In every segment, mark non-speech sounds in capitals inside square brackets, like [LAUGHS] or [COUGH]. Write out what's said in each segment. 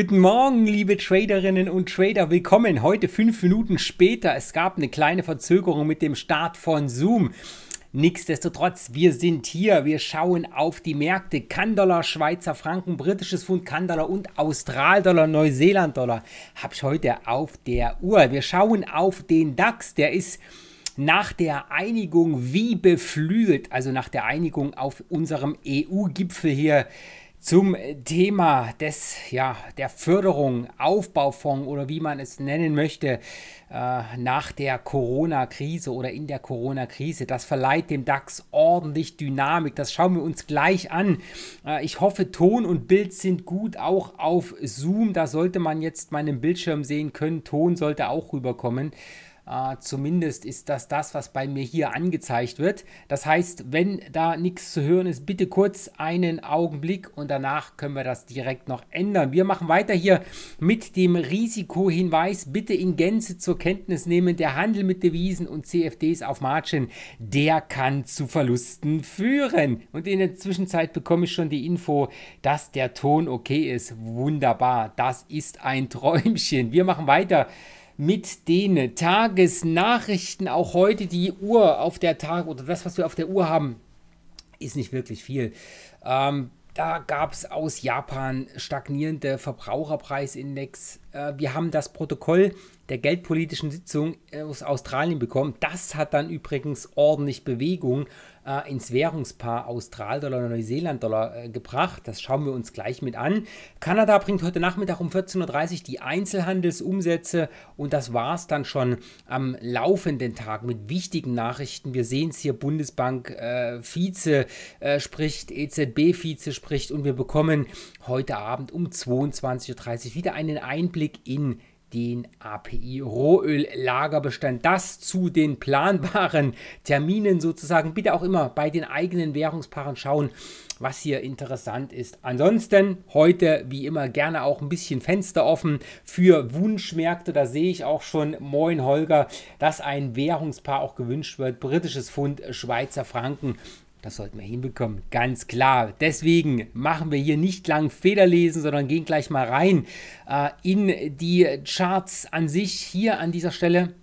Guten Morgen, liebe Traderinnen und Trader. Willkommen. Heute fünf Minuten später. Es gab eine kleine Verzögerung mit dem Start von Zoom. Nichtsdestotrotz, wir sind hier, wir schauen auf die Märkte. kann Schweizer Franken, britisches Pfund, kann und Austral-Dollar, Neuseeland-Dollar habe ich heute auf der Uhr. Wir schauen auf den DAX, der ist nach der Einigung wie beflügelt, also nach der Einigung auf unserem EU-Gipfel hier zum Thema des, ja, der Förderung, Aufbaufonds oder wie man es nennen möchte, äh, nach der Corona-Krise oder in der Corona-Krise. Das verleiht dem DAX ordentlich Dynamik. Das schauen wir uns gleich an. Äh, ich hoffe, Ton und Bild sind gut, auch auf Zoom. Da sollte man jetzt meinen Bildschirm sehen können. Ton sollte auch rüberkommen. Uh, zumindest ist das das, was bei mir hier angezeigt wird. Das heißt, wenn da nichts zu hören ist, bitte kurz einen Augenblick und danach können wir das direkt noch ändern. Wir machen weiter hier mit dem Risikohinweis. Bitte in Gänze zur Kenntnis nehmen, der Handel mit Devisen und CFDs auf Margin, der kann zu Verlusten führen. Und in der Zwischenzeit bekomme ich schon die Info, dass der Ton okay ist. Wunderbar, das ist ein [LAUGHS] Träumchen. Wir machen weiter mit den Tagesnachrichten. Auch heute die Uhr auf der Tag oder das, was wir auf der Uhr haben, ist nicht wirklich viel. Ähm, da gab es aus Japan stagnierende Verbraucherpreisindex. Äh, wir haben das Protokoll der geldpolitischen Sitzung aus Australien bekommen. Das hat dann übrigens ordentlich Bewegung äh, ins Währungspaar Austral-Dollar und Neuseeland-Dollar äh, gebracht. Das schauen wir uns gleich mit an. Kanada bringt heute Nachmittag um 14.30 Uhr die Einzelhandelsumsätze und das war es dann schon am laufenden Tag mit wichtigen Nachrichten. Wir sehen es hier, Bundesbank-Vize äh, äh, spricht, EZB-Vize spricht und wir bekommen heute Abend um 22.30 Uhr wieder einen Einblick in den API rohöllagerbestand Das zu den planbaren [LAUGHS] Terminen sozusagen. Bitte auch immer bei den eigenen Währungspaaren schauen, was hier interessant ist. Ansonsten heute wie immer gerne auch ein bisschen Fenster offen für Wunschmärkte. Da sehe ich auch schon, moin Holger, dass ein Währungspaar auch gewünscht wird. Britisches Pfund, Schweizer Franken das sollten wir hinbekommen, ganz klar. Deswegen machen wir hier nicht lang lesen, sondern gehen gleich mal rein äh, in die Charts an sich. Hier an dieser Stelle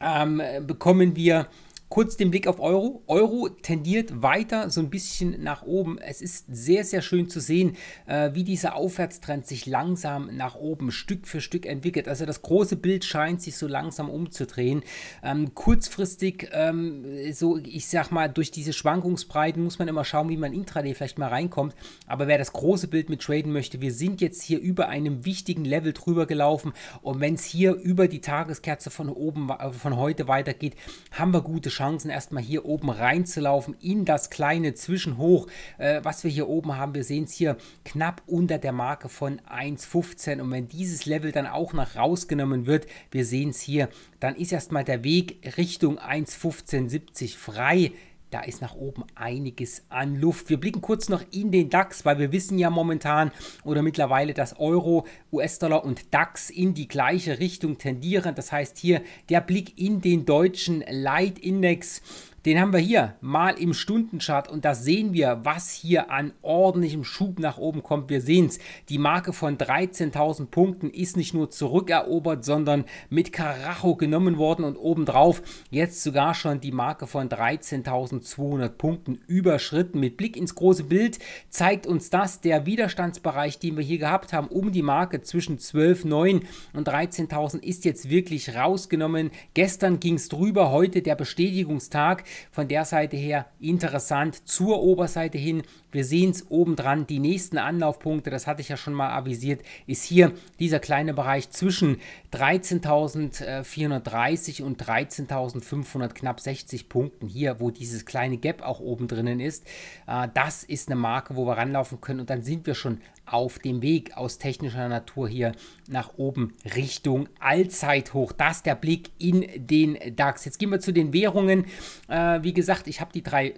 ähm, bekommen wir Kurz den Blick auf Euro. Euro tendiert weiter so ein bisschen nach oben. Es ist sehr, sehr schön zu sehen, äh, wie dieser Aufwärtstrend sich langsam nach oben Stück für Stück entwickelt. Also das große Bild scheint sich so langsam umzudrehen. Ähm, kurzfristig, ähm, so ich sag mal, durch diese Schwankungsbreiten muss man immer schauen, wie man intraday vielleicht mal reinkommt. Aber wer das große Bild mit traden möchte, wir sind jetzt hier über einem wichtigen Level drüber gelaufen. Und wenn es hier über die Tageskerze von oben, äh, von heute weitergeht, haben wir gute Chancen. Chancen, erstmal hier oben reinzulaufen in das kleine Zwischenhoch, äh, was wir hier oben haben. Wir sehen es hier knapp unter der Marke von 1,15 und wenn dieses Level dann auch noch rausgenommen wird, wir sehen es hier, dann ist erstmal der Weg Richtung 1,1570 frei da ist nach oben einiges an Luft. Wir blicken kurz noch in den DAX, weil wir wissen ja momentan oder mittlerweile, dass Euro, US-Dollar und DAX in die gleiche Richtung tendieren. Das heißt hier der Blick in den deutschen Leitindex. Den haben wir hier mal im Stundenchart und da sehen wir, was hier an ordentlichem Schub nach oben kommt. Wir sehen es, die Marke von 13.000 Punkten ist nicht nur zurückerobert, sondern mit Karacho genommen worden und obendrauf jetzt sogar schon die Marke von 13.200 Punkten überschritten. Mit Blick ins große Bild zeigt uns das der Widerstandsbereich, den wir hier gehabt haben, um die Marke zwischen 12.9 und 13.000 ist jetzt wirklich rausgenommen. Gestern ging es drüber, heute der Bestätigungstag. Von der Seite her interessant zur Oberseite hin. Wir sehen es obendran, die nächsten Anlaufpunkte, das hatte ich ja schon mal avisiert, ist hier dieser kleine Bereich zwischen 13.430 und 13.500, knapp 60 Punkten hier, wo dieses kleine Gap auch oben drinnen ist. Äh, das ist eine Marke, wo wir ranlaufen können und dann sind wir schon auf dem Weg aus technischer Natur hier nach oben Richtung Allzeithoch. Das ist der Blick in den DAX. Jetzt gehen wir zu den Währungen. Äh, wie gesagt, ich habe die drei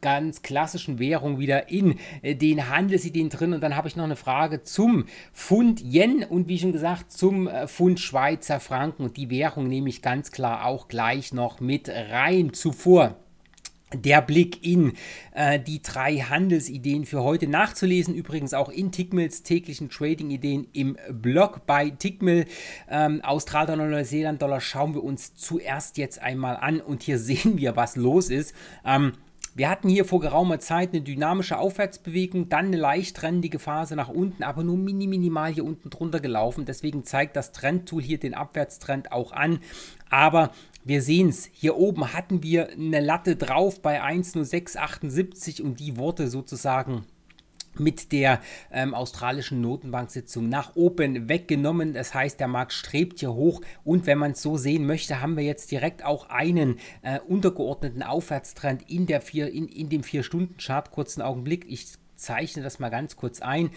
ganz klassischen Währungen wieder in den Handelsideen drin und dann habe ich noch eine Frage zum Pfund Yen und wie schon gesagt zum äh, Pfund Schweizer Franken und die Währung nehme ich ganz klar auch gleich noch mit rein zuvor der Blick in äh, die drei Handelsideen für heute nachzulesen. Übrigens auch in Tickmills täglichen Trading-Ideen im Blog bei Tickmill. Ähm, Australier Neuseeland-Dollar schauen wir uns zuerst jetzt einmal an und hier [LAUGHS] sehen wir, was los ist. Ähm, wir hatten hier vor geraumer Zeit eine dynamische Aufwärtsbewegung, dann eine leicht trendige Phase nach unten, aber nur mini minimal hier unten drunter gelaufen. Deswegen zeigt das Trendtool hier den Abwärtstrend auch an. Aber wir sehen es, hier oben hatten wir eine Latte drauf bei 1,0678 und die wurde sozusagen mit der ähm, australischen Notenbank-Sitzung nach oben weggenommen. Das heißt, der Markt strebt hier hoch und wenn man es so sehen möchte, haben wir jetzt direkt auch einen äh, untergeordneten Aufwärtstrend in, der vier, in, in dem 4-Stunden-Chart. Kurzen Augenblick, ich zeichne das mal ganz kurz ein.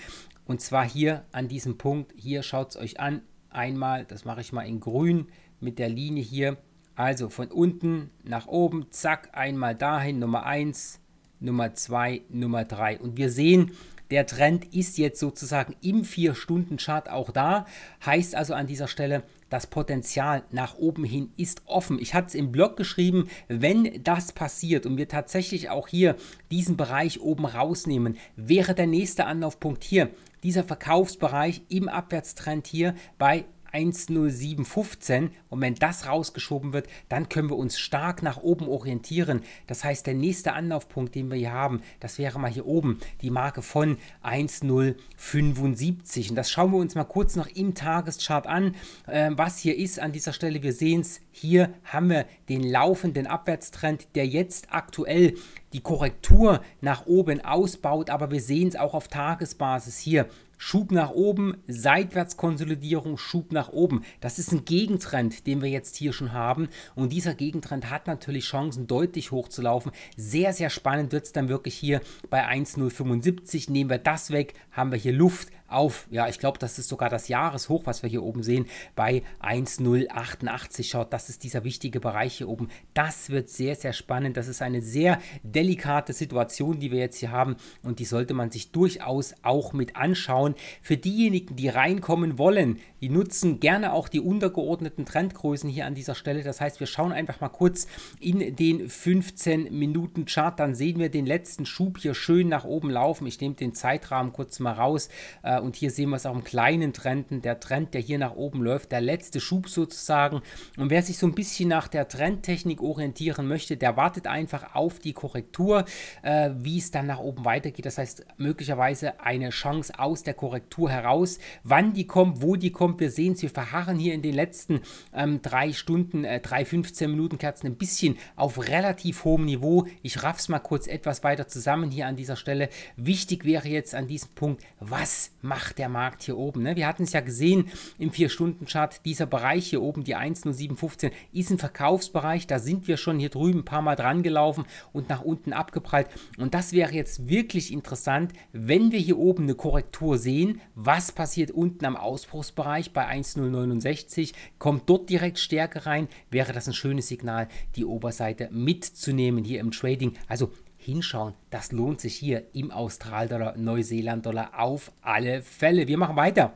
Und zwar hier an diesem Punkt, hier schaut es euch an, einmal, das mache ich mal in grün mit der Linie hier, also von unten nach oben, zack, einmal dahin, Nummer 1, Nummer 2, Nummer 3. Und wir sehen, der Trend ist jetzt sozusagen im 4-Stunden-Chart auch da. Heißt also an dieser Stelle, das Potenzial nach oben hin ist offen. Ich hatte es im Blog geschrieben, wenn das passiert und wir tatsächlich auch hier diesen Bereich oben rausnehmen, wäre der nächste Anlaufpunkt hier, dieser Verkaufsbereich im Abwärtstrend hier bei 107,15 und wenn das rausgeschoben wird, dann können wir uns stark nach oben orientieren. Das heißt, der nächste Anlaufpunkt, den wir hier haben, das wäre mal hier oben die Marke von 1,075. Und das schauen wir uns mal kurz noch im Tageschart an, äh, was hier ist an dieser Stelle. Wir sehen es, hier haben wir den laufenden Abwärtstrend, der jetzt aktuell die Korrektur nach oben ausbaut, aber wir sehen es auch auf Tagesbasis hier. Schub nach oben, Seitwärtskonsolidierung, Schub nach oben. Das ist ein Gegentrend den wir jetzt hier schon haben. Und dieser Gegentrend hat natürlich Chancen, deutlich hochzulaufen. Sehr, sehr spannend wird es dann wirklich hier bei 1,075. Nehmen wir das weg, haben wir hier Luft auf. Ja, ich glaube, das ist sogar das Jahreshoch, was wir hier oben sehen, bei 1,088. Schaut, das ist dieser wichtige Bereich hier oben. Das wird sehr, sehr spannend. Das ist eine sehr delikate Situation, die wir jetzt hier haben und die sollte man sich durchaus auch mit anschauen. Für diejenigen, die reinkommen wollen, die nutzen gerne auch die untergeordneten Trendgrößen hier an dieser Stelle. Das heißt, wir schauen einfach mal kurz in den 15-Minuten-Chart, dann sehen wir den letzten Schub hier schön nach oben laufen. Ich nehme den Zeitrahmen kurz mal raus äh, und hier sehen wir es auch im kleinen Trenden, der Trend, der hier nach oben läuft, der letzte Schub sozusagen. Und wer sich so ein bisschen nach der Trendtechnik orientieren möchte, der wartet einfach auf die Korrektur, äh, wie es dann nach oben weitergeht. Das heißt, möglicherweise eine Chance aus der Korrektur heraus. Wann die kommt, wo die kommt, wir sehen es. Wir verharren hier in den letzten ähm, drei Stunden, äh, drei 15 Minuten Kerzen ein bisschen auf relativ hohem Niveau. Ich raff's mal kurz etwas weiter zusammen hier an dieser Stelle. Wichtig wäre jetzt an diesem Punkt, was macht macht der Markt hier oben. Ne? Wir hatten es ja gesehen im 4-Stunden-Chart, dieser Bereich hier oben, die 1,0715, ist ein Verkaufsbereich. Da sind wir schon hier drüben ein paar Mal dran gelaufen und nach unten abgeprallt. Und das wäre jetzt wirklich interessant, wenn wir hier oben eine Korrektur sehen. Was passiert unten am Ausbruchsbereich bei 1,069? Kommt dort direkt Stärke rein? Wäre das ein schönes Signal, die Oberseite mitzunehmen hier im Trading? Also hinschauen. Das lohnt sich hier im Australdollar, Neuseeland-Dollar auf alle Fälle. Wir machen weiter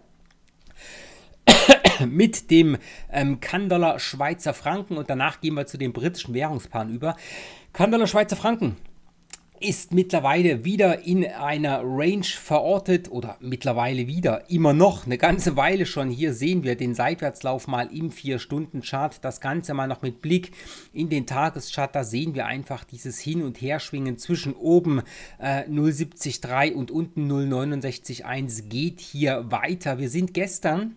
[COUGHS] mit dem ähm, Kandollar Schweizer Franken und danach gehen wir zu den britischen Währungspaaren über. Kandollar Schweizer Franken ist mittlerweile wieder in einer Range verortet oder mittlerweile wieder, immer noch, eine ganze Weile schon. Hier sehen wir den Seitwärtslauf mal im 4-Stunden-Chart, das Ganze mal noch mit Blick in den Tageschart, da sehen wir einfach dieses Hin- und Herschwingen zwischen oben äh, 0,703 und unten 0,691 geht hier weiter. Wir sind gestern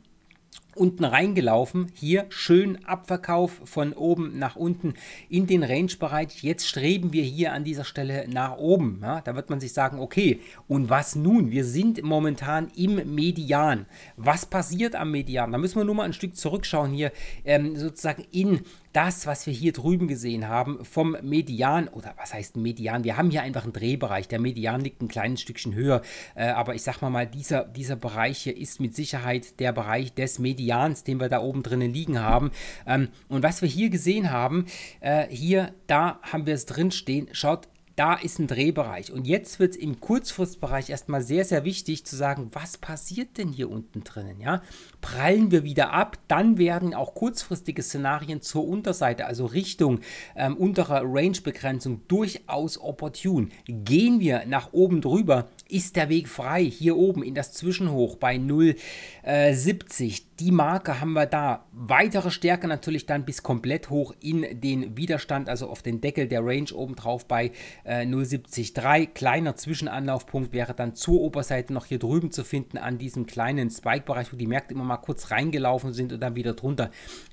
unten reingelaufen. Hier schön Abverkauf von oben nach unten in den Range-Bereich. Jetzt streben wir hier an dieser Stelle nach oben. Ja, da wird man sich sagen, okay, und was nun? Wir sind momentan im Median. Was passiert am Median? Da müssen wir nur mal ein Stück zurückschauen hier, ähm, sozusagen in das, was wir hier drüben gesehen haben, vom Median, oder was heißt Median? Wir haben hier einfach einen Drehbereich. Der Median liegt ein kleines Stückchen höher, äh, aber ich sag mal mal, dieser, dieser Bereich hier ist mit Sicherheit der Bereich des Median Medians, den wir da oben drinnen liegen haben. Ähm, und was wir hier gesehen haben, äh, hier, da haben wir es drin stehen. Schaut, da ist ein Drehbereich. Und jetzt wird es im Kurzfristbereich erstmal sehr, sehr wichtig zu sagen, was passiert denn hier unten drinnen? Ja? Prallen wir wieder ab, dann werden auch kurzfristige Szenarien zur Unterseite, also Richtung ähm, unterer Range-Begrenzung, durchaus opportun. Gehen wir nach oben drüber, ist der Weg frei hier oben in das Zwischenhoch bei 0,70. Äh, die Marke haben wir da. Weitere Stärke natürlich dann bis komplett hoch in den Widerstand, also auf den Deckel der Range oben drauf bei äh, 0,73. Kleiner Zwischenanlaufpunkt wäre dann zur Oberseite noch hier drüben zu finden an diesem kleinen Spike-Bereich, wo die Märkte immer mal kurz reingelaufen sind und dann wieder drunter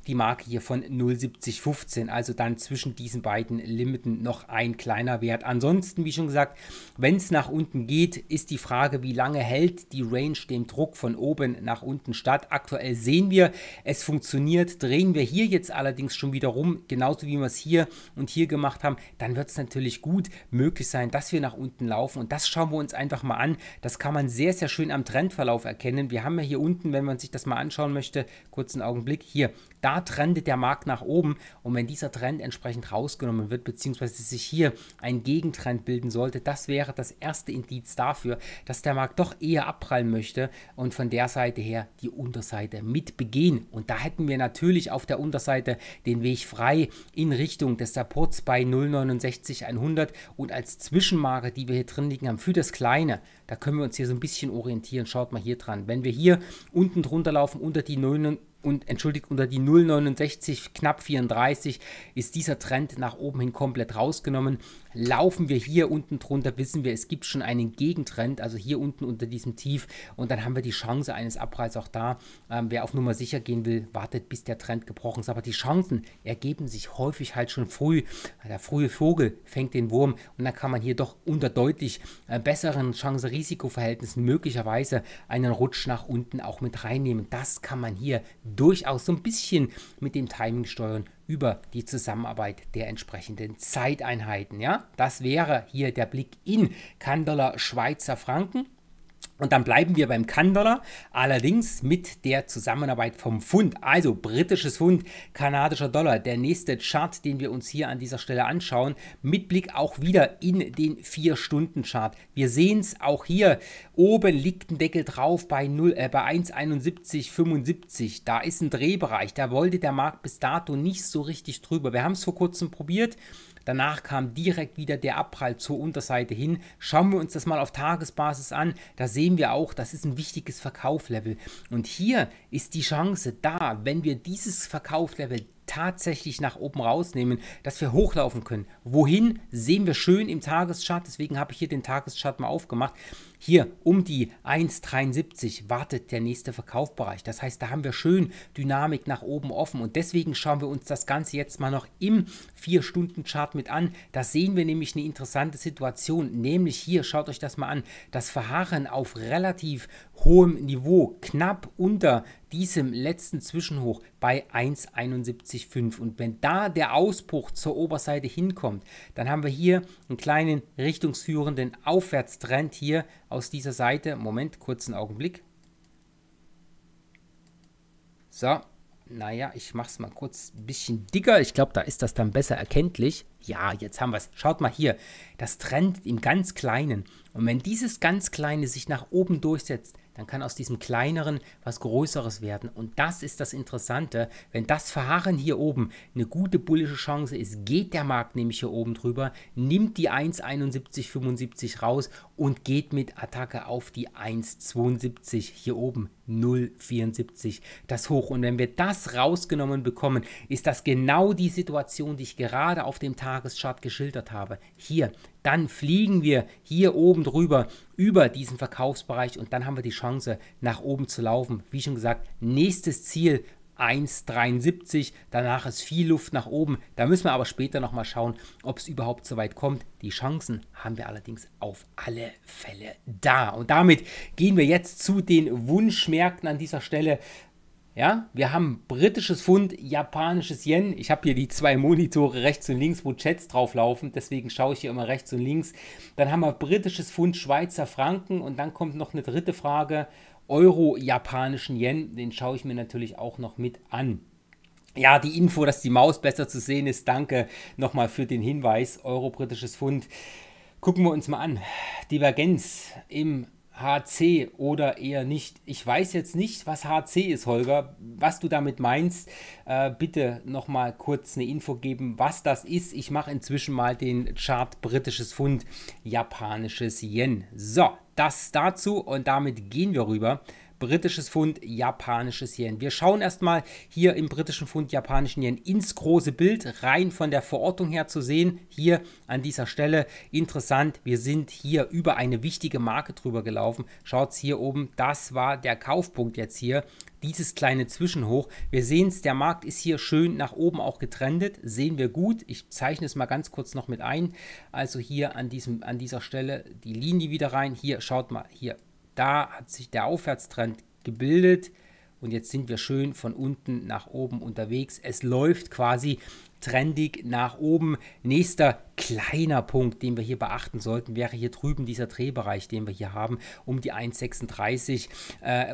die Marke hier von 0,7015. Also dann zwischen diesen beiden Limiten noch ein kleiner Wert. Ansonsten, wie schon gesagt, wenn es nach unten geht, ist die Frage, wie lange hält die Range dem Druck von oben nach unten statt. Aktuell sehen wir, es funktioniert. Drehen wir hier jetzt allerdings schon wieder rum, genauso wie wir es hier und hier gemacht haben, dann wird es natürlich gut möglich sein, dass wir nach unten laufen. Und das schauen wir uns einfach mal an. Das kann man sehr, sehr schön am Trendverlauf erkennen. Wir haben ja hier unten, wenn man sich das mal anschauen möchte, kurzen Augenblick, hier da trendet der Markt nach oben und wenn dieser Trend entsprechend rausgenommen wird, beziehungsweise sich hier ein Gegentrend bilden sollte, das wäre das erste Indiz dafür, dass der Markt doch eher abprallen möchte und von der Seite her die Unterseite mit begehen. Und da hätten wir natürlich auf der Unterseite den Weg frei in Richtung des Supports bei 0,69,100 und als Zwischenmarke, die wir hier drin liegen haben, für das Kleine, da können wir uns hier so ein bisschen orientieren. Schaut mal hier dran. Wenn wir hier unten drunter laufen, unter die 9, und entschuldigt unter die 0,69 knapp 34 ist dieser Trend nach oben hin komplett rausgenommen. Laufen wir hier unten drunter, wissen wir, es gibt schon einen Gegentrend, also hier unten unter diesem Tief und dann haben wir die Chance eines Abreißes auch da. Ähm, wer auf Nummer sicher gehen will, wartet, bis der Trend gebrochen ist. Aber die Chancen ergeben sich häufig halt schon früh. Der frühe Vogel fängt den Wurm und dann kann man hier doch unter deutlich äh, besseren Chance-Risiko-Verhältnissen möglicherweise einen Rutsch nach unten auch mit reinnehmen. Das kann man hier durchaus so ein bisschen mit dem Timing steuern über die Zusammenarbeit der entsprechenden Zeiteinheiten. Ja? Das wäre hier der Blick in Kandeler Schweizer Franken. Und dann bleiben wir beim Kanada, allerdings mit der Zusammenarbeit vom Pfund, also britisches Pfund, kanadischer Dollar. Der nächste Chart, den wir uns hier an dieser Stelle anschauen, mit Blick auch wieder in den 4-Stunden-Chart. Wir sehen es auch hier, oben liegt ein Deckel drauf bei, 0, äh, bei 1,7175. Da ist ein Drehbereich, da wollte der Markt bis dato nicht so richtig drüber. Wir haben es vor kurzem probiert, Danach kam direkt wieder der Abprall zur Unterseite hin. Schauen wir uns das mal auf Tagesbasis an. Da sehen wir auch, das ist ein wichtiges Verkauflevel. Und hier ist die Chance da, wenn wir dieses Verkauflevel tatsächlich nach oben rausnehmen, dass wir hochlaufen können. Wohin sehen wir schön im Tageschart, deswegen habe ich hier den Tageschart mal aufgemacht. Hier um die 1,73 wartet der nächste Verkaufbereich. Das heißt, da haben wir schön Dynamik nach oben offen und deswegen schauen wir uns das Ganze jetzt mal noch im 4-Stunden-Chart mit an. Da sehen wir nämlich eine interessante Situation, nämlich hier, schaut euch das mal an, das Verharren auf relativ hohem Niveau, knapp unter diesem letzten Zwischenhoch bei 1,71,5. Und wenn da der Ausbruch zur Oberseite hinkommt, dann haben wir hier einen kleinen richtungsführenden Aufwärtstrend hier aus dieser Seite. Moment, kurzen Augenblick. So, naja, ich mache es mal kurz ein bisschen dicker. Ich glaube, da ist das dann besser erkenntlich. Ja, jetzt haben wir es. Schaut mal hier, das trennt im ganz Kleinen. Und wenn dieses ganz Kleine sich nach oben durchsetzt, dann kann aus diesem kleineren was Größeres werden. Und das ist das Interessante. Wenn das Verharren hier oben eine gute bullische Chance ist, geht der Markt nämlich hier oben drüber, nimmt die 1,7175 raus und geht mit Attacke auf die 1,72 hier oben 0,74 das hoch. Und wenn wir das rausgenommen bekommen, ist das genau die Situation, die ich gerade auf dem Tageschart geschildert habe. Hier dann fliegen wir hier oben drüber über diesen Verkaufsbereich und dann haben wir die Chance, nach oben zu laufen. Wie schon gesagt, nächstes Ziel 1,73. Danach ist viel Luft nach oben. Da müssen wir aber später nochmal schauen, ob es überhaupt so weit kommt. Die Chancen haben wir allerdings auf alle Fälle da. Und damit gehen wir jetzt zu den Wunschmärkten an dieser Stelle. Ja, wir haben britisches Pfund, japanisches Yen. Ich habe hier die zwei Monitore rechts und links, wo Chats drauflaufen. Deswegen schaue ich hier immer rechts und links. Dann haben wir britisches Pfund, Schweizer Franken. Und dann kommt noch eine dritte Frage. Euro, japanischen Yen. Den schaue ich mir natürlich auch noch mit an. Ja, die Info, dass die Maus besser zu sehen ist. Danke nochmal für den Hinweis. Euro, britisches Pfund. Gucken wir uns mal an. Divergenz im HC oder eher nicht. Ich weiß jetzt nicht, was HC ist, Holger. Was du damit meinst, äh, bitte nochmal kurz eine Info geben, was das ist. Ich mache inzwischen mal den Chart britisches Pfund, japanisches Yen. So, das dazu und damit gehen wir rüber britisches Pfund, japanisches Yen. Wir schauen erstmal hier im britischen Pfund, japanischen Yen ins große Bild, rein von der Verortung her zu sehen. Hier an dieser Stelle interessant, wir sind hier über eine wichtige Marke drüber gelaufen. Schaut es hier oben, das war der Kaufpunkt jetzt hier dieses kleine Zwischenhoch. Wir sehen es, der Markt ist hier schön nach oben auch getrendet, sehen wir gut. Ich zeichne es mal ganz kurz noch mit ein. Also hier an, diesem, an dieser Stelle die Linie wieder rein. Hier, schaut mal, hier da hat sich der Aufwärtstrend gebildet und jetzt sind wir schön von unten nach oben unterwegs. Es läuft quasi trendig nach oben. Nächster kleiner Punkt, den wir hier beachten sollten, wäre hier drüben dieser Drehbereich, den wir hier haben, um die 1,36, äh,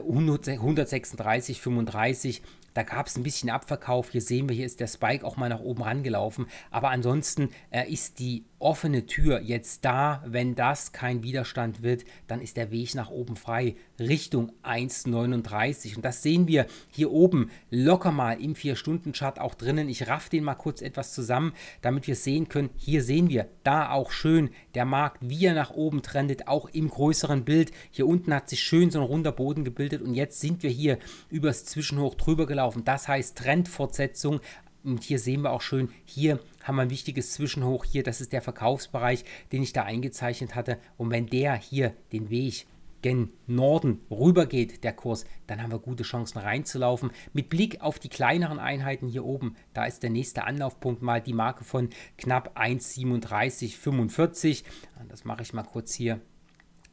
35. Da gab es ein bisschen Abverkauf. Hier sehen wir, hier ist der Spike auch mal nach oben rangelaufen. Aber ansonsten äh, ist die offene Tür jetzt da. Wenn das kein Widerstand wird, dann ist der Weg nach oben frei Richtung 1,39. Und das sehen wir hier oben locker mal im 4-Stunden-Chart auch drinnen. Ich raff den mal kurz etwas zusammen, damit wir sehen können. Hier sehen wir da auch schön der Markt, wie er nach oben trendet, auch im größeren Bild. Hier unten hat sich schön so ein runder Boden gebildet und jetzt sind wir hier übers Zwischenhoch drüber gelaufen. Das heißt Trendfortsetzung. Und hier sehen wir auch schön, hier haben wir ein wichtiges Zwischenhoch hier. Das ist der Verkaufsbereich, den ich da eingezeichnet hatte. Und wenn der hier den Weg gen Norden rübergeht, der Kurs, dann haben wir gute Chancen reinzulaufen. Mit Blick auf die kleineren Einheiten hier oben, da ist der nächste Anlaufpunkt mal die Marke von knapp 1,3745. Das mache ich mal kurz hier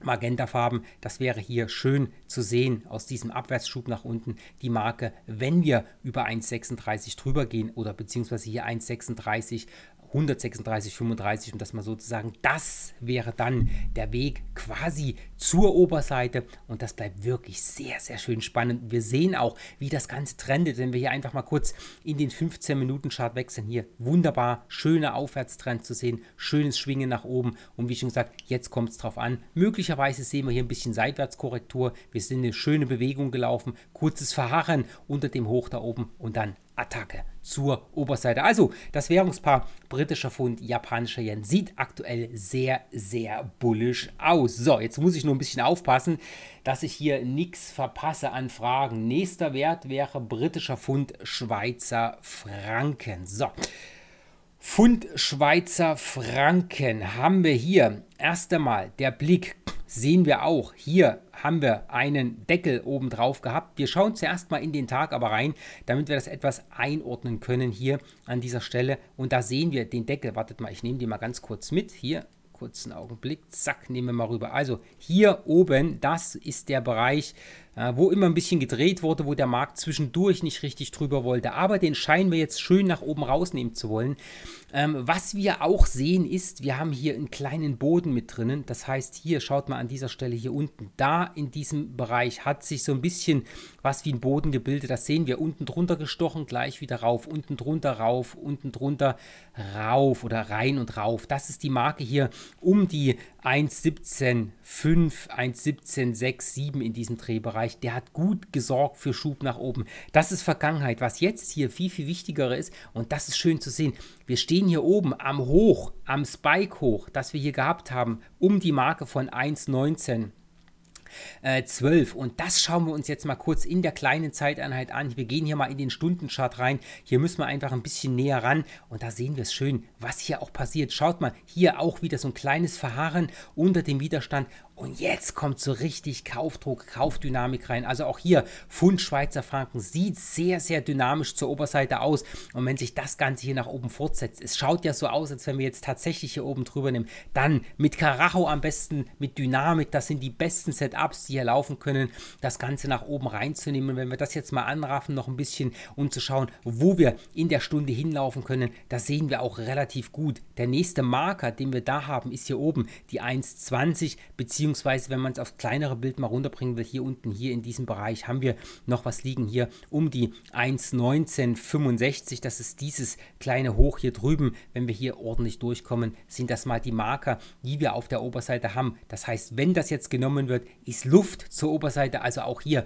Magentafarben. Das wäre hier schön zu sehen aus diesem Abwärtsschub nach unten die Marke, wenn wir über 1,36 drüber gehen oder beziehungsweise hier 1,36 136,35 und dass man sozusagen, das wäre dann der Weg quasi zur Oberseite und das bleibt wirklich sehr, sehr schön spannend. Wir sehen auch, wie das Ganze trendet, wenn wir hier einfach mal kurz in den 15-Minuten-Chart wechseln. Hier wunderbar, schöner Aufwärtstrend zu sehen, schönes Schwingen nach oben und wie schon gesagt, jetzt kommt es drauf an. Möglicherweise sehen wir hier ein bisschen Seitwärtskorrektur. Wir sind eine schöne Bewegung gelaufen, kurzes Verharren unter dem Hoch da oben und dann Attacke zur Oberseite. Also das Währungspaar britischer Pfund, japanischer Yen sieht aktuell sehr, sehr bullisch aus. So, jetzt muss ich nur ein bisschen aufpassen, dass ich hier nichts verpasse an Fragen. Nächster Wert wäre britischer Pfund, Schweizer Franken. So. Pfund Schweizer Franken haben wir hier erst einmal der Blick sehen wir auch hier haben wir einen Deckel oben drauf gehabt. Wir schauen zuerst mal in den Tag aber rein, damit wir das etwas einordnen können hier an dieser Stelle. Und da sehen wir den Deckel. Wartet mal, ich nehme den mal ganz kurz mit. Hier, kurzen Augenblick. Zack, nehmen wir mal rüber. Also hier oben, das ist der Bereich äh, wo immer ein bisschen gedreht wurde, wo der Markt zwischendurch nicht richtig drüber wollte. Aber den scheinen wir jetzt schön nach oben rausnehmen zu wollen. Ähm, was wir auch sehen ist, wir haben hier einen kleinen Boden mit drinnen. Das heißt, hier schaut mal an dieser Stelle hier unten, da in diesem Bereich hat sich so ein bisschen was wie ein Boden gebildet. Das sehen wir unten drunter gestochen, gleich wieder rauf, unten drunter rauf, unten drunter rauf oder rein und rauf. Das ist die Marke hier um die 1,17,5, 1,17,6,7 in diesem Drehbereich. Bereich, der hat gut gesorgt für Schub nach oben. Das ist Vergangenheit. Was jetzt hier viel, viel wichtiger ist, und das ist schön zu sehen, wir stehen hier oben am Hoch, am Spike hoch, das wir hier gehabt haben, um die Marke von 1,19. 12 äh, und das schauen wir uns jetzt mal kurz in der kleinen Zeiteinheit an. Wir gehen hier mal in den Stundenchart rein. Hier müssen wir einfach ein bisschen näher ran und da sehen wir es schön, was hier auch passiert. Schaut mal, hier auch wieder so ein kleines Verharren unter dem Widerstand und jetzt kommt so richtig Kaufdruck, Kaufdynamik rein. Also auch hier Pfund Schweizer Franken sieht sehr, sehr dynamisch zur Oberseite aus. Und wenn sich das Ganze hier nach oben fortsetzt, es schaut ja so aus, als wenn wir jetzt tatsächlich hier oben drüber nehmen, dann mit Karacho am besten, mit Dynamik, das sind die besten Setups, die hier laufen können, das Ganze nach oben reinzunehmen. Und wenn wir das jetzt mal anraffen, noch ein bisschen um zu schauen, wo wir in der Stunde hinlaufen können, das sehen wir auch relativ gut. Der nächste Marker, den wir da haben, ist hier oben die 1,20 bzw Beziehungsweise, wenn man es aufs kleinere Bild mal runterbringen will, hier unten, hier in diesem Bereich haben wir noch was liegen hier um die 1,1965. Das ist dieses kleine Hoch hier drüben. Wenn wir hier ordentlich durchkommen, sind das mal die Marker, die wir auf der Oberseite haben. Das heißt, wenn das jetzt genommen wird, ist Luft zur Oberseite, also auch hier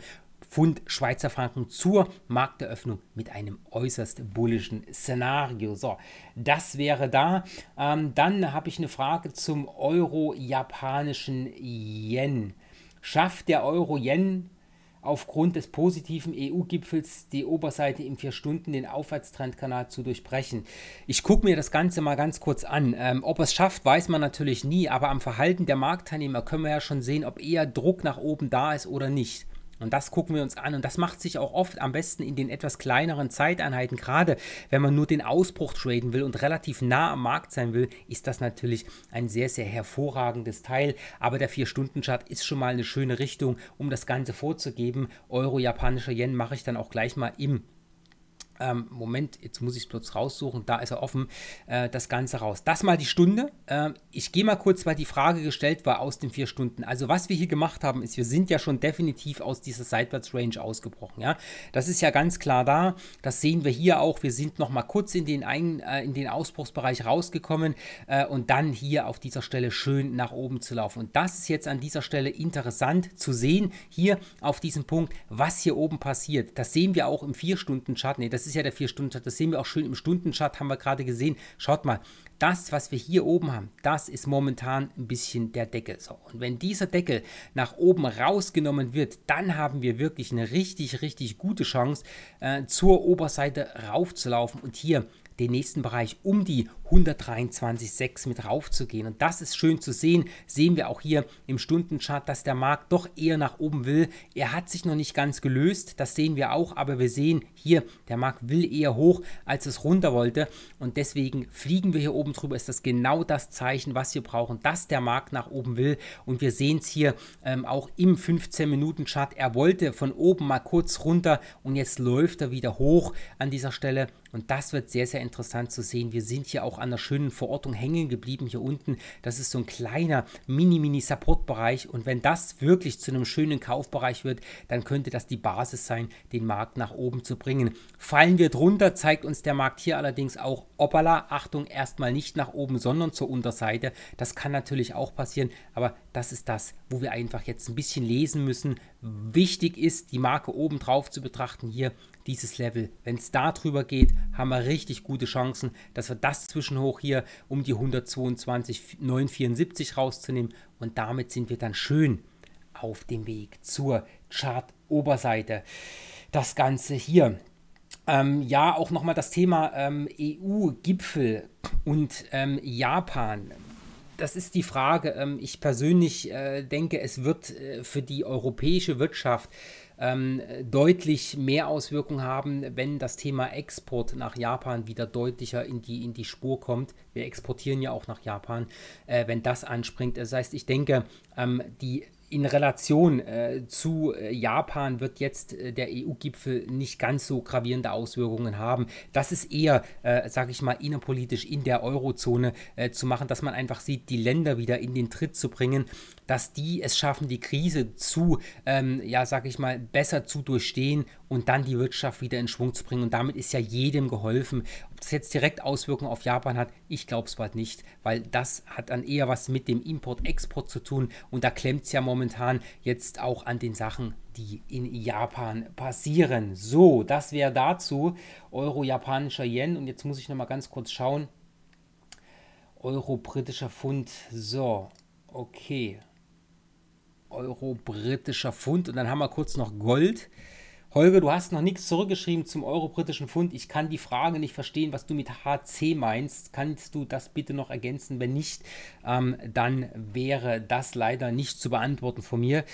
Pfund Schweizer Franken zur Markteröffnung mit einem äußerst bullischen Szenario. So, das wäre da. Ähm, dann habe ich eine Frage zum Euro-japanischen Yen. Schafft der Euro-Yen aufgrund des positiven EU-Gipfels die Oberseite in vier stunden den Aufwärtstrendkanal zu durchbrechen. Ich gucke mir das Ganze mal ganz kurz an. Ähm, ob es schafft, weiß man natürlich nie, aber am Verhalten der Marktteilnehmer können wir ja schon sehen, ob eher Druck nach oben da ist oder nicht. Und das gucken wir uns an. Und das macht sich auch oft am besten in den etwas kleineren Zeiteinheiten. Gerade wenn man nur den Ausbruch traden will und relativ nah am Markt sein will, ist das natürlich ein sehr, sehr hervorragendes Teil. Aber der 4-Stunden-Chart ist schon mal eine schöne Richtung, um das Ganze vorzugeben. Euro, japanischer Yen mache ich dann auch gleich mal im ähm, Moment, jetzt muss ich es bloß raussuchen, da ist er offen, äh, das Ganze raus. Das mal die Stunde. Ähm, ich gehe mal kurz, weil die Frage gestellt war aus den vier Stunden. Also was wir hier gemacht haben, ist, wir sind ja schon definitiv aus dieser Seitwärtsrange ausgebrochen. Ja? Das ist ja ganz klar da. Das sehen wir hier auch. Wir sind noch mal kurz in den, Ein äh, in den Ausbruchsbereich rausgekommen äh, und dann hier auf dieser Stelle schön nach oben zu laufen. Und das ist jetzt an dieser Stelle interessant zu sehen, hier auf diesem Punkt, was hier oben passiert. Das sehen wir auch im vier Stunden Chart. Nee, das das ist ja der 4-Stunden-Chart, das sehen wir auch schön im stunden Stundenchart, haben wir gerade gesehen. Schaut mal, das, was wir hier oben haben, das ist momentan ein bisschen der Deckel. So, und wenn dieser Deckel nach oben rausgenommen wird, dann haben wir wirklich eine richtig, richtig gute Chance, äh, zur Oberseite raufzulaufen und hier den nächsten Bereich um die 123,6 mit raufzugehen. Und das ist schön zu sehen. Sehen wir auch hier im Stundenchart, dass der Markt doch eher nach oben will. Er hat sich noch nicht ganz gelöst. Das sehen wir auch. Aber wir sehen hier, der Markt will eher hoch, als es runter wollte. Und deswegen fliegen wir hier oben drüber. Ist das genau das Zeichen, was wir brauchen, dass der Markt nach oben will. Und wir sehen es hier ähm, auch im 15-Minuten-Chart. Er wollte von oben mal kurz runter und jetzt läuft er wieder hoch an dieser Stelle. Und das wird sehr, sehr interessant zu sehen. Wir sind hier auch auch an der schönen Verortung hängen geblieben hier unten. Das ist so ein kleiner Mini-Mini-Support-Bereich und wenn das wirklich zu einem schönen Kaufbereich wird, dann könnte das die Basis sein, den Markt nach oben zu bringen. Fallen wir drunter, zeigt uns der Markt hier allerdings auch, opala, Achtung, erstmal nicht nach oben, sondern zur Unterseite. Das kann natürlich auch passieren, aber das ist das, wo wir einfach jetzt ein bisschen lesen müssen. Wichtig ist, die Marke oben drauf zu betrachten hier dieses Level. Wenn es da drüber geht, haben wir richtig gute Chancen, dass wir das Zwischenhoch hier um die 122,974 rauszunehmen. Und damit sind wir dann schön auf dem Weg zur Chart-Oberseite. Das Ganze hier. Ähm, ja, auch nochmal das Thema ähm, EU-Gipfel und ähm, Japan das ist die Frage. Ähm, ich persönlich äh, denke, es wird äh, für die europäische Wirtschaft ähm, deutlich mehr Auswirkungen haben, wenn das Thema Export nach Japan wieder deutlicher in die, in die Spur kommt. Wir exportieren ja auch nach Japan, äh, wenn das anspringt. Das heißt, ich denke, ähm, die in Relation äh, zu äh, Japan wird jetzt äh, der EU-Gipfel nicht ganz so gravierende Auswirkungen haben. Das ist eher, äh, sage ich mal, innenpolitisch in der Eurozone äh, zu machen, dass man einfach sieht, die Länder wieder in den Tritt zu bringen, dass die es schaffen, die Krise zu, ähm, ja, sage ich mal, besser zu durchstehen und dann die Wirtschaft wieder in Schwung zu bringen. Und damit ist ja jedem geholfen das jetzt direkt Auswirkungen auf Japan hat, ich glaube es bald nicht, weil das hat dann eher was mit dem Import-Export zu tun und da klemmt es ja momentan jetzt auch an den Sachen, die in Japan passieren. So, das wäre dazu Euro-japanischer Yen und jetzt muss ich nochmal ganz kurz schauen. Euro-britischer Pfund, so, okay. Euro-britischer Pfund und dann haben wir kurz noch Gold. Holger, du hast noch nichts zurückgeschrieben zum euro-britischen Pfund. Ich kann die Frage nicht verstehen, was du mit HC meinst. Kannst du das bitte noch ergänzen? Wenn nicht, ähm, dann wäre das leider nicht zu beantworten von mir.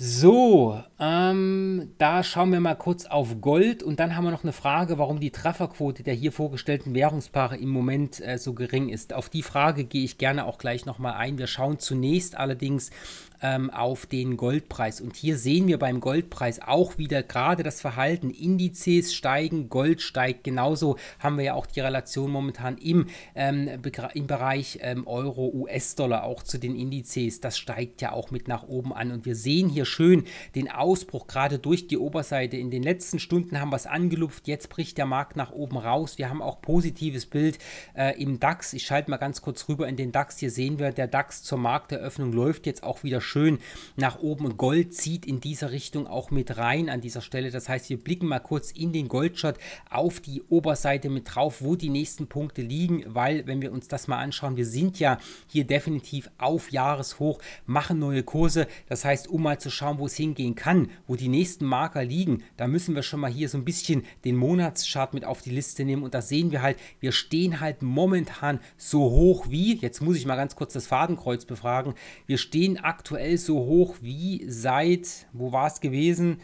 So, ähm, da schauen wir mal kurz auf Gold und dann haben wir noch eine Frage, warum die Trefferquote der hier vorgestellten Währungspaare im Moment äh, so gering ist. Auf die Frage gehe ich gerne auch gleich nochmal ein. Wir schauen zunächst allerdings ähm, auf den Goldpreis. Und hier sehen wir beim Goldpreis auch wieder gerade das Verhalten. Indizes steigen, Gold steigt. Genauso haben wir ja auch die Relation momentan im, ähm, im Bereich ähm, Euro, US-Dollar auch zu den Indizes. Das steigt ja auch mit nach oben an. Und wir sehen hier schön den Ausbruch gerade durch die Oberseite. In den letzten Stunden haben wir es angelupft. Jetzt bricht der Markt nach oben raus. Wir haben auch positives Bild äh, im DAX. Ich schalte mal ganz kurz rüber in den DAX. Hier sehen wir, der DAX zur Markteröffnung läuft jetzt auch wieder schön nach oben und Gold zieht in dieser Richtung auch mit rein an dieser Stelle. Das heißt, wir blicken mal kurz in den Goldshot auf die Oberseite mit drauf, wo die nächsten Punkte liegen, weil wenn wir uns das mal anschauen, wir sind ja hier definitiv auf Jahreshoch, machen neue Kurse. Das heißt, um mal zu schauen, wo es hingehen kann, wo die nächsten Marker liegen, da müssen wir schon mal hier so ein bisschen den Monatschart mit auf die Liste nehmen und da sehen wir halt, wir stehen halt momentan so hoch wie, jetzt muss ich mal ganz kurz das Fadenkreuz befragen, wir stehen aktuell aktuell so hoch wie seit, wo war es gewesen?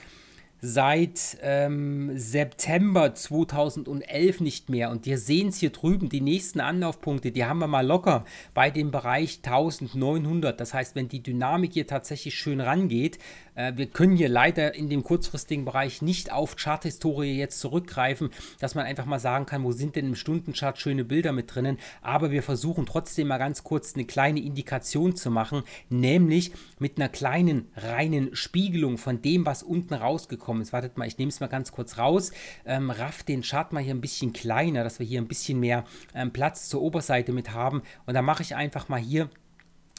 Seit ähm, September 2011 nicht mehr. Und ihr seht es hier drüben, die nächsten Anlaufpunkte, die haben wir mal locker bei dem Bereich 1900. Das heißt, wenn die Dynamik hier tatsächlich schön rangeht, äh, wir können hier leider in dem kurzfristigen Bereich nicht auf Charthistorie jetzt zurückgreifen, dass man einfach mal sagen kann, wo sind denn im Stundenchart schöne Bilder mit drinnen. Aber wir versuchen trotzdem mal ganz kurz eine kleine Indikation zu machen, nämlich mit einer kleinen reinen Spiegelung von dem, was unten rausgekommen ist. Wartet mal, ich nehme es mal ganz kurz raus, ähm, raff den Chart mal hier ein bisschen kleiner, dass wir hier ein bisschen mehr ähm, Platz zur Oberseite mit haben. Und dann mache ich einfach mal hier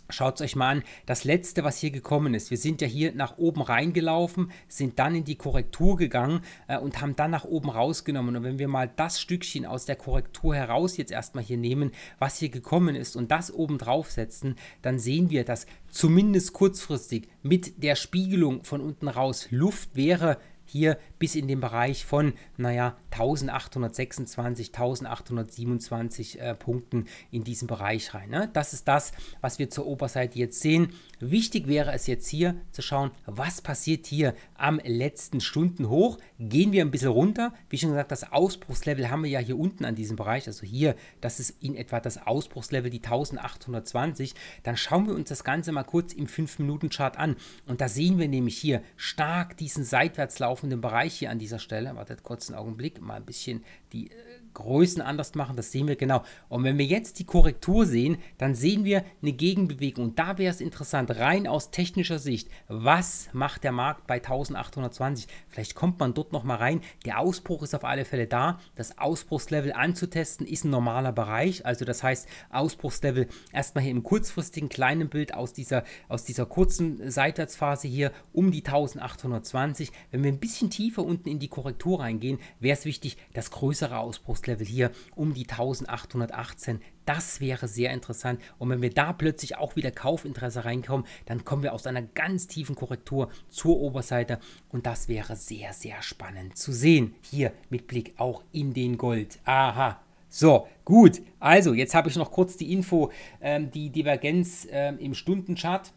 Schaut es euch mal an, das letzte, was hier gekommen ist. Wir sind ja hier nach oben reingelaufen, sind dann in die Korrektur gegangen äh, und haben dann nach oben rausgenommen. Und wenn wir mal das Stückchen aus der Korrektur heraus jetzt erstmal hier nehmen, was hier gekommen ist und das oben drauf setzen, dann sehen wir, dass zumindest kurzfristig mit der Spiegelung von unten raus Luft wäre, hier bis in den Bereich von, naja, 1826, 1827 äh, Punkten in diesen Bereich rein. Ne? Das ist das, was wir zur Oberseite jetzt sehen. Wichtig wäre es jetzt hier zu schauen, was passiert hier am letzten Stundenhoch. Gehen wir ein bisschen runter. Wie schon gesagt, das Ausbruchslevel haben wir ja hier unten an diesem Bereich. Also hier, das ist in etwa das Ausbruchslevel, die 1820. Dann schauen wir uns das Ganze mal kurz im 5-Minuten-Chart an. Und da sehen wir nämlich hier stark diesen seitwärts laufenden laufenden Bereich hier an dieser Stelle. Wartet kurz einen Augenblick, mal ein bisschen die äh, Größen anders machen, das sehen wir genau. Und wenn wir jetzt die Korrektur sehen, dann sehen wir eine Gegenbewegung. Und da wäre es interessant, rein aus technischer Sicht, was macht der Markt bei 1820? Vielleicht kommt man dort nochmal rein. Der Ausbruch ist auf alle Fälle da. Das Ausbruchslevel anzutesten ist ein normaler Bereich. Also das heißt, Ausbruchslevel erstmal hier im kurzfristigen kleinen Bild aus dieser, aus dieser kurzen Seitwärtsphase hier um die 1820. Wenn wir ein bisschen tiefer unten in die Korrektur reingehen, wäre es wichtig, das größere Ausbruchslevel Level hier um die 1818. Das wäre sehr interessant. Und wenn wir da plötzlich auch wieder Kaufinteresse reinkommen, dann kommen wir aus einer ganz tiefen Korrektur zur Oberseite. Und das wäre sehr, sehr spannend zu sehen. Hier mit Blick auch in den Gold. Aha, so, gut. Also, jetzt habe ich noch kurz die Info, ähm, die Divergenz ähm, im Stundenchart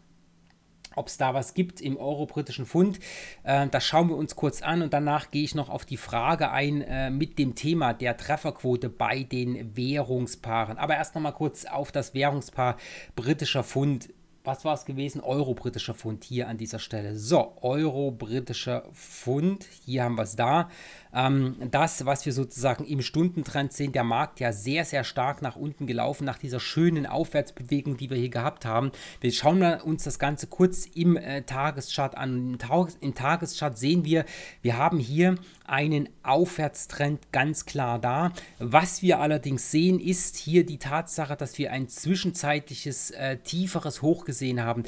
ob es da was gibt im euro-britischen Pfund. Äh, das schauen wir uns kurz an und danach gehe ich noch auf die Frage ein äh, mit dem Thema der Trefferquote bei den Währungspaaren. Aber erst noch mal kurz auf das Währungspaar britischer Pfund. Was war es gewesen? Euro-britischer Pfund hier an dieser Stelle. So, Euro-britischer Pfund. Hier haben wir es da ähm, das, was wir sozusagen im Stundentrend sehen, der Markt ja sehr, sehr stark nach unten gelaufen, nach dieser schönen Aufwärtsbewegung, die wir hier gehabt haben. Wir schauen uns das Ganze kurz im äh, Tageschart an. Im, Tages Im Tageschart sehen wir, wir haben hier einen Aufwärtstrend ganz klar da. Was wir allerdings sehen, ist hier die Tatsache, dass wir ein zwischenzeitliches, äh, tieferes Hoch gesehen haben.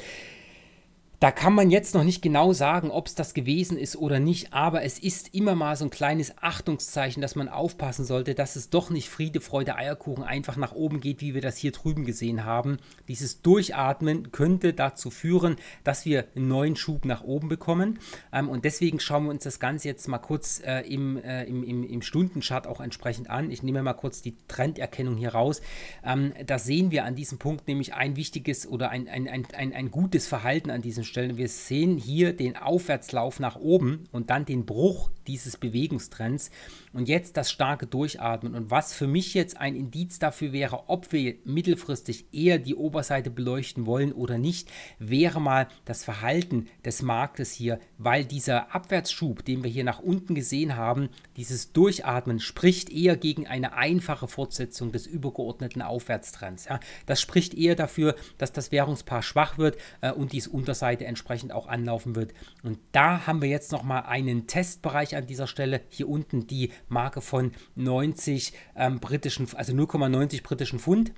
Da kann man jetzt noch nicht genau sagen, ob es das gewesen ist oder nicht, aber es ist immer mal so ein kleines Achtungszeichen, dass man aufpassen sollte, dass es doch nicht Friede, Freude, Eierkuchen einfach nach oben geht, wie wir das hier drüben gesehen haben. Dieses Durchatmen könnte dazu führen, dass wir einen neuen Schub nach oben bekommen. Ähm, und deswegen schauen wir uns das Ganze jetzt mal kurz äh, im, äh, im, im, im Stundenchart auch entsprechend an. Ich nehme mal kurz die Trenderkennung hier raus. Ähm, da sehen wir an diesem Punkt nämlich ein wichtiges oder ein, ein, ein, ein, ein gutes Verhalten an diesem stellen. Wir sehen hier den Aufwärtslauf nach oben und dann den Bruch dieses Bewegungstrends. Und jetzt das starke Durchatmen. Und was für mich jetzt ein Indiz dafür wäre, ob wir mittelfristig eher die Oberseite beleuchten wollen oder nicht, wäre mal das Verhalten des Marktes hier, weil dieser Abwärtsschub, den wir hier nach unten gesehen haben, dieses Durchatmen spricht eher gegen eine einfache Fortsetzung des übergeordneten Aufwärtstrends. Ja. Das spricht eher dafür, dass das Währungspaar schwach wird äh, und diese Unterseite entsprechend auch anlaufen wird. Und da haben wir jetzt nochmal einen Testbereich an dieser Stelle. Hier unten die Marke von 90 ähm, britischen, also 0,90 britischen Pfund.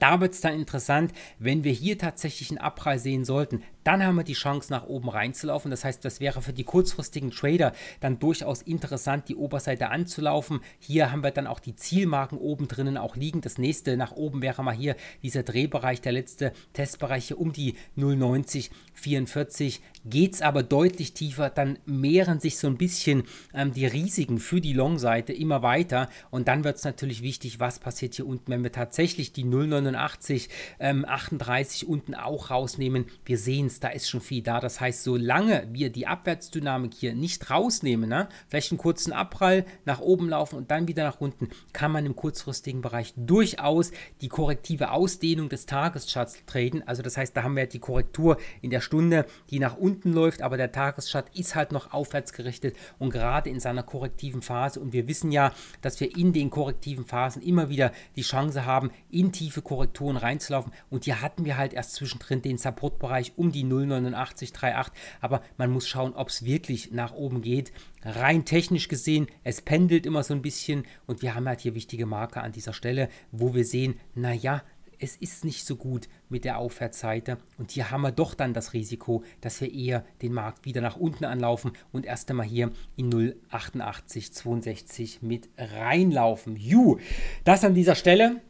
Da wird es dann interessant, wenn wir hier tatsächlich einen Abprall sehen sollten, dann haben wir die Chance nach oben reinzulaufen. Das heißt, das wäre für die kurzfristigen Trader dann durchaus interessant, die Oberseite anzulaufen. Hier haben wir dann auch die Zielmarken oben drinnen auch liegen. Das nächste nach oben wäre mal hier dieser Drehbereich, der letzte Testbereich hier um die 0,9044. Geht es aber deutlich tiefer, dann mehren sich so ein bisschen ähm, die Risiken für die Long-Seite immer weiter. Und dann wird es natürlich wichtig, was passiert hier unten, wenn wir tatsächlich die 0,90 89, ähm, 38 unten auch rausnehmen. Wir sehen es, da ist schon viel da. Das heißt, solange wir die Abwärtsdynamik hier nicht rausnehmen, ne, vielleicht einen kurzen Abprall nach oben laufen und dann wieder nach unten, kann man im kurzfristigen Bereich durchaus die korrektive Ausdehnung des Tagescharts treten. Also das heißt, da haben wir die Korrektur in der Stunde, die nach unten läuft, aber der Tageschart ist halt noch aufwärts gerichtet und gerade in seiner korrektiven Phase. Und wir wissen ja, dass wir in den korrektiven Phasen immer wieder die Chance haben, in tiefe Korrekturen reinzulaufen. Und hier hatten wir halt erst zwischendrin den Supportbereich um die 0,8938. Aber man muss schauen, ob es wirklich nach oben geht. Rein technisch gesehen, es pendelt immer so ein bisschen. Und wir haben halt hier wichtige Marker an dieser Stelle, wo wir sehen, naja, es ist nicht so gut mit der Aufwärtsseite. Und hier haben wir doch dann das Risiko, dass wir eher den Markt wieder nach unten anlaufen und erst einmal hier in 0,8862 mit reinlaufen. Ju, das an dieser Stelle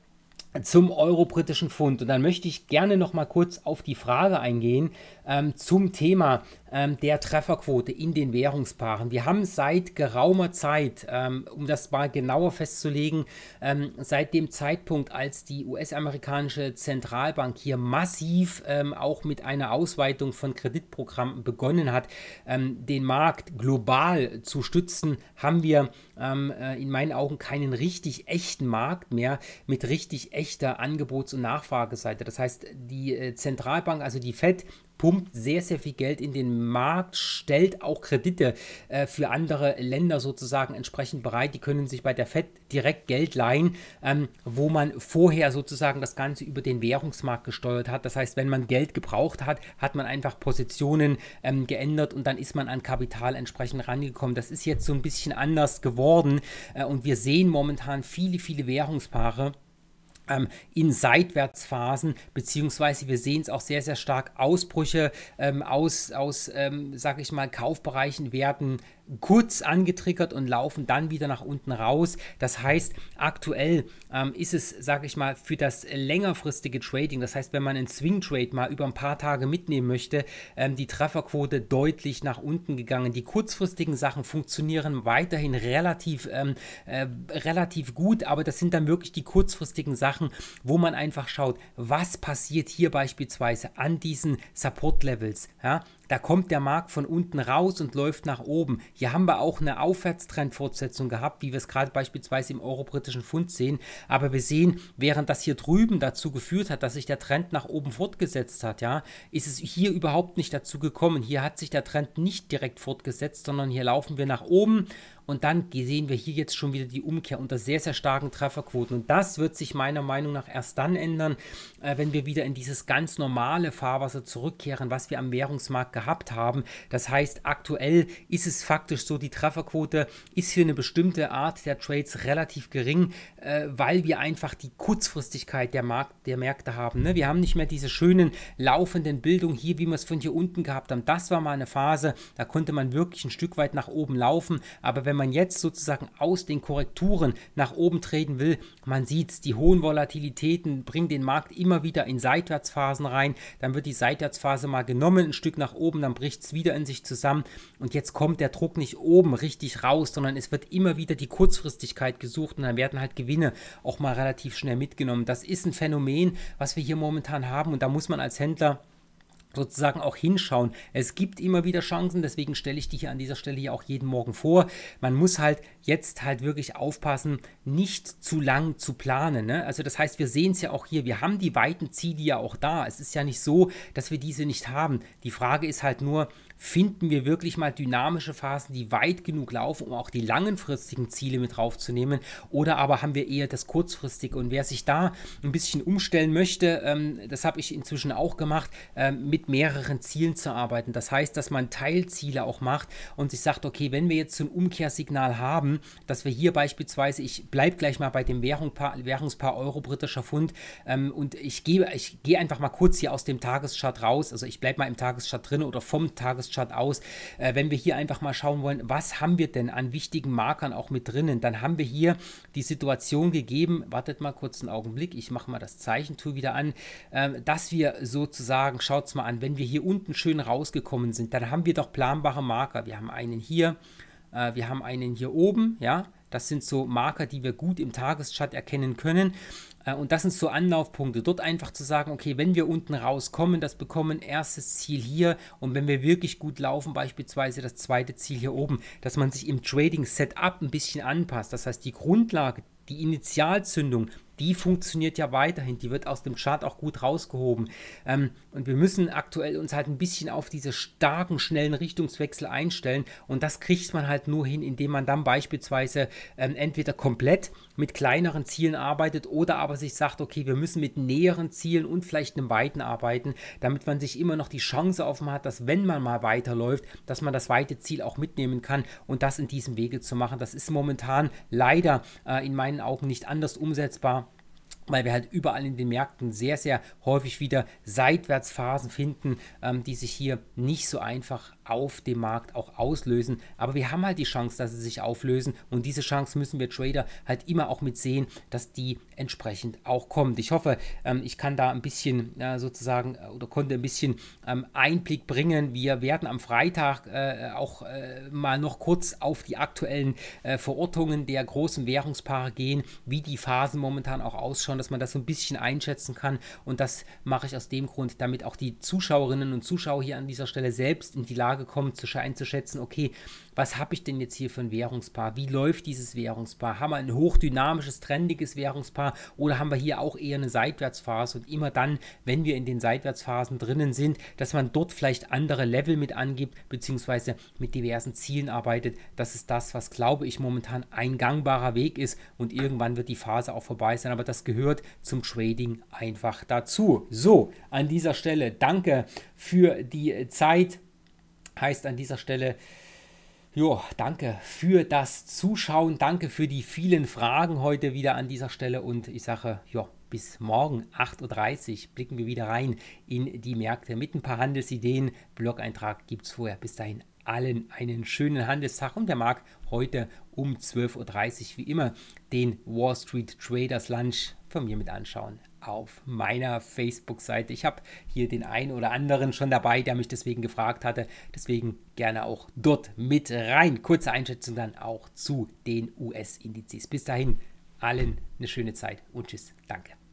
zum euro-britischen Pfund. Und dann möchte ich gerne noch mal kurz auf die Frage eingehen ähm, zum Thema ähm, der Trefferquote in den Währungspaaren. Wir haben seit geraumer Zeit, ähm, um das mal genauer festzulegen, ähm, seit dem Zeitpunkt, als die US-amerikanische Zentralbank hier massiv ähm, auch mit einer Ausweitung von Kreditprogrammen begonnen hat, ähm, den Markt global zu stützen, haben wir ähm, äh, in meinen Augen keinen richtig echten Markt mehr mit richtig echter Angebots- und Nachfrageseite. Das heißt, die äh, Zentralbank, also die Fed, pumpt sehr, sehr viel Geld in den Markt, stellt auch Kredite äh, für andere Länder sozusagen entsprechend bereit. Die können sich bei der FED direkt Geld leihen, ähm, wo man vorher sozusagen das Ganze über den Währungsmarkt gesteuert hat. Das heißt, wenn man Geld gebraucht hat, hat man einfach Positionen ähm, geändert und dann ist man an Kapital entsprechend rangekommen. Das ist jetzt so ein bisschen anders geworden äh, und wir sehen momentan viele, viele Währungspaare. Ähm, in Seitwärtsphasen, beziehungsweise wir sehen es auch sehr, sehr stark, Ausbrüche ähm, aus, aus ähm, sag ich mal, Kaufbereichen werden kurz angetriggert und laufen dann wieder nach unten raus. Das heißt, aktuell ähm, ist es, sage ich mal, für das längerfristige Trading, das heißt, wenn man einen Swing Trade mal über ein paar Tage mitnehmen möchte, ähm, die Trefferquote deutlich nach unten gegangen. Die kurzfristigen Sachen funktionieren weiterhin relativ, ähm, äh, relativ gut, aber das sind dann wirklich die kurzfristigen Sachen, wo man einfach schaut, was passiert hier beispielsweise an diesen Support-Levels. Ja? Da kommt der Markt von unten raus und läuft nach oben. Hier haben wir auch eine Aufwärtstrendfortsetzung gehabt, wie wir es gerade beispielsweise im euro-britischen Pfund sehen. Aber wir sehen, während das hier drüben dazu geführt hat, dass sich der Trend nach oben fortgesetzt hat, ja, ist es hier überhaupt nicht dazu gekommen. Hier hat sich der Trend nicht direkt fortgesetzt, sondern hier laufen wir nach oben und dann sehen wir hier jetzt schon wieder die Umkehr unter sehr, sehr starken Trefferquoten. Und das wird sich meiner Meinung nach erst dann ändern, äh, wenn wir wieder in dieses ganz normale Fahrwasser zurückkehren, was wir am Währungsmarkt gehabt haben. Das heißt, aktuell ist es faktisch so, die Trefferquote ist für eine bestimmte Art der Trades relativ gering, äh, weil wir einfach die Kurzfristigkeit der, Markt, der Märkte haben. Ne? Wir haben nicht mehr diese schönen laufenden Bildungen hier, wie wir es von hier unten gehabt haben. Das war mal eine Phase, da konnte man wirklich ein Stück weit nach oben laufen. Aber wenn man jetzt sozusagen aus den Korrekturen nach oben treten will, man sieht es, die hohen Volatilitäten bringen den Markt immer wieder in Seitwärtsphasen rein, dann wird die Seitwärtsphase mal genommen, ein Stück nach oben, dann bricht es wieder in sich zusammen und jetzt kommt der Druck nicht oben richtig raus, sondern es wird immer wieder die Kurzfristigkeit gesucht und dann werden halt Gewinne auch mal relativ schnell mitgenommen. Das ist ein Phänomen, was wir hier momentan haben und da muss man als Händler sozusagen auch hinschauen. Es gibt immer wieder Chancen, deswegen stelle ich die hier an dieser Stelle hier auch jeden Morgen vor. Man muss halt jetzt halt wirklich aufpassen, nicht zu lang zu planen. Ne? Also das heißt, wir sehen es ja auch hier, wir haben die weiten Ziele ja auch da. Es ist ja nicht so, dass wir diese nicht haben. Die Frage ist halt nur, finden wir wirklich mal dynamische Phasen, die weit genug laufen, um auch die langfristigen Ziele mit draufzunehmen? Oder aber haben wir eher das kurzfristige? Und wer sich da ein bisschen umstellen möchte, ähm, das habe ich inzwischen auch gemacht, ähm, mit mehreren Zielen zu arbeiten. Das heißt, dass man Teilziele auch macht und sich sagt, okay, wenn wir jetzt so ein Umkehrsignal haben, dass wir hier beispielsweise, ich bleibe gleich mal bei dem Währung, Währungspaar Euro britischer Pfund ähm, und ich gehe ich geh einfach mal kurz hier aus dem Tagesschart raus, also ich bleibe mal im Tagesschart drin oder vom Tagesschart Todeschart aus. Äh, wenn wir hier einfach mal schauen wollen, was haben wir denn an wichtigen Markern auch mit drinnen, dann haben wir hier die Situation gegeben, wartet mal kurz einen Augenblick, ich mache mal das Zeichentool wieder an, äh, dass wir sozusagen, schaut es mal an, wenn wir hier unten schön rausgekommen sind, dann haben wir doch planbare Marker. Wir haben einen hier, äh, wir haben einen hier oben, ja, das sind so Marker, die wir gut im Tageschart erkennen können. Äh, und das sind so Anlaufpunkte, dort einfach zu sagen, okay, wenn wir unten rauskommen, das bekommen erstes Ziel hier und wenn wir wirklich gut laufen, beispielsweise das zweite Ziel hier oben, dass man sich im Trading Setup ein bisschen anpasst. Das heißt, die Grundlage, die Initialzündung, die funktioniert ja weiterhin. Die wird aus dem Chart auch gut rausgehoben. Ähm, und wir müssen aktuell uns halt ein bisschen auf diese starken, schnellen Richtungswechsel einstellen. Und das kriegt man halt nur hin, indem man dann beispielsweise ähm, entweder komplett mit kleineren Zielen arbeitet oder aber sich sagt, okay, wir müssen mit näheren Zielen und vielleicht einem weiten arbeiten, damit man sich immer noch die Chance offen hat, dass wenn man mal weiterläuft, dass man das weite Ziel auch mitnehmen kann und das in diesem Wege zu machen. Das ist momentan leider äh, in meinen Augen nicht anders umsetzbar weil wir halt überall in den Märkten sehr, sehr häufig wieder Seitwärtsphasen finden, ähm, die sich hier nicht so einfach auf dem Markt auch auslösen. Aber wir haben halt die Chance, dass sie sich auflösen und diese Chance müssen wir Trader halt immer auch mit sehen, dass die entsprechend auch kommt. Ich hoffe, ähm, ich kann da ein bisschen äh, sozusagen oder konnte ein bisschen ähm, Einblick bringen. Wir werden am Freitag äh, auch äh, mal noch kurz auf die aktuellen äh, Verortungen der großen Währungspaare gehen, wie die Phasen momentan auch ausschauen, dass man das so ein bisschen einschätzen kann und das mache ich aus dem Grund, damit auch die Zuschauerinnen und Zuschauer hier an dieser Stelle selbst in die Lage Frage kommen, zu einzuschätzen, okay, was habe ich denn jetzt hier für ein Währungspaar? Wie läuft dieses Währungspaar? Haben wir ein hochdynamisches, trendiges Währungspaar oder haben wir hier auch eher eine Seitwärtsphase? Und immer dann, wenn wir in den Seitwärtsphasen drinnen sind, dass man dort vielleicht andere Level mit angibt, beziehungsweise mit diversen Zielen arbeitet. Das ist das, was, glaube ich, momentan ein gangbarer Weg ist und irgendwann wird die Phase auch vorbei sein. Aber das gehört zum Trading einfach dazu. So, an dieser Stelle danke für die Zeit. Heißt an dieser Stelle, Jo, danke für das Zuschauen, danke für die vielen Fragen heute wieder an dieser Stelle und ich sage, ja, bis morgen 8.30 Uhr blicken wir wieder rein in die Märkte mit ein paar Handelsideen. Blog-Eintrag gibt es vorher. Bis dahin allen einen schönen Handelstag und der mag, heute um 12.30 Uhr wie immer den Wall Street Traders Lunch von mir mit anschauen auf meiner Facebook-Seite. Ich habe hier den einen oder anderen schon dabei, der mich deswegen gefragt hatte. Deswegen gerne auch dort mit rein. Kurze Einschätzung dann auch zu den US-Indizes. Bis dahin, allen eine schöne Zeit und tschüss. Danke.